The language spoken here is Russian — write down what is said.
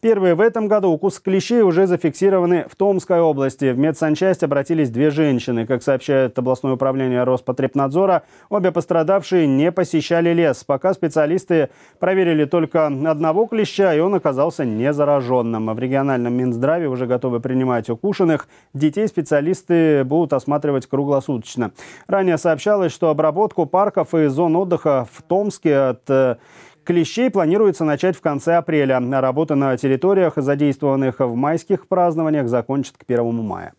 Первые в этом году укус клещей уже зафиксированы в Томской области. В медсанчасть обратились две женщины. Как сообщает областное управление Роспотребнадзора, обе пострадавшие не посещали лес. Пока специалисты проверили только одного клеща, и он оказался незараженным. В региональном Минздраве уже готовы принимать укушенных. Детей специалисты будут осматривать круглосуточно. Ранее сообщалось, что обработку парков и зон отдыха в Томске от э, Клещей планируется начать в конце апреля. Работа на территориях, задействованных в майских празднованиях, закончит к 1 мая.